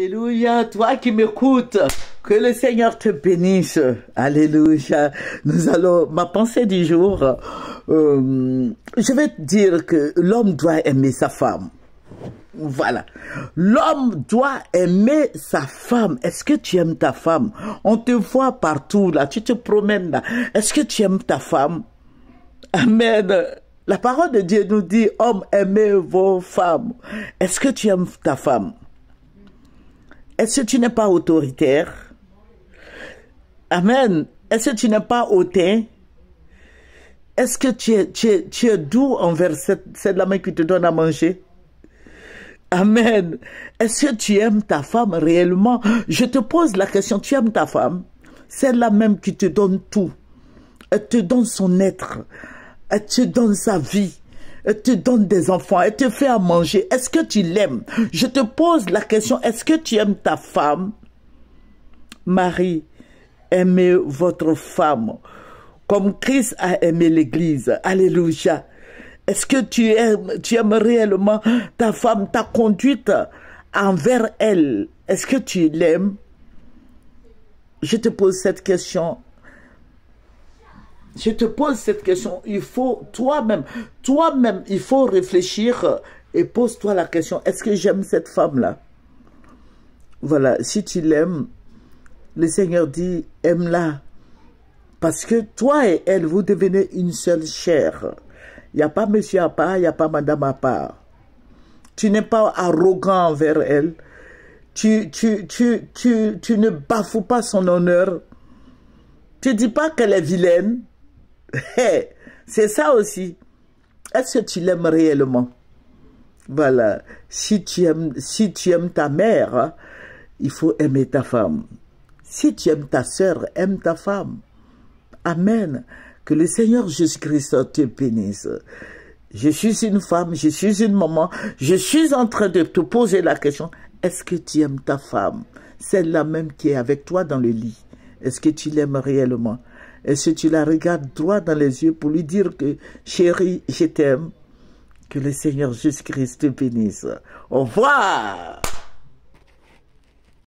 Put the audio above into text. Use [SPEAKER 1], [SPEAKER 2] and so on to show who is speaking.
[SPEAKER 1] Alléluia, toi qui m'écoutes, que le Seigneur te bénisse. Alléluia. Nous allons, ma pensée du jour, euh, je vais te dire que l'homme doit aimer sa femme. Voilà. L'homme doit aimer sa femme. Est-ce que tu aimes ta femme On te voit partout là, tu te promènes là. Est-ce que tu aimes ta femme Amen. La parole de Dieu nous dit, homme, aimez vos femmes. Est-ce que tu aimes ta femme est-ce que tu n'es pas autoritaire? Amen. Est-ce que tu n'es pas hautain? Est-ce que tu es, doux envers celle-là même qui te donne à manger? Amen. Est-ce que tu aimes ta femme réellement? Je te pose la question, tu aimes ta femme? Celle-là même qui te donne tout. Elle te donne son être. Elle te donne sa vie elle te donne des enfants, elle te fait à manger. Est-ce que tu l'aimes Je te pose la question, est-ce que tu aimes ta femme Marie, aimez votre femme comme Christ a aimé l'Église. Alléluia. Est-ce que tu aimes, tu aimes réellement ta femme, ta conduite envers elle Est-ce que tu l'aimes Je te pose cette question je te pose cette question. Il faut toi-même, toi-même, il faut réfléchir et pose-toi la question. Est-ce que j'aime cette femme-là Voilà, si tu l'aimes, le Seigneur dit, aime-la. Parce que toi et elle, vous devenez une seule chair. Il n'y a pas monsieur à part, il n'y a pas madame à part. Tu n'es pas arrogant envers elle. Tu, tu, ne bafoues pas son honneur. Tu ne dis pas qu'elle est vilaine c'est ça aussi. Est-ce que tu l'aimes réellement Voilà. Si tu aimes, si tu aimes ta mère, il faut aimer ta femme. Si tu aimes ta soeur, aime ta femme. Amen. Que le Seigneur Jésus-Christ te bénisse. Je suis une femme, je suis une maman, je suis en train de te poser la question, est-ce que tu aimes ta femme, celle-là même qui est avec toi dans le lit Est-ce que tu l'aimes réellement et si tu la regardes droit dans les yeux pour lui dire que chérie, je t'aime, que le Seigneur Jésus-Christ te bénisse. Au revoir.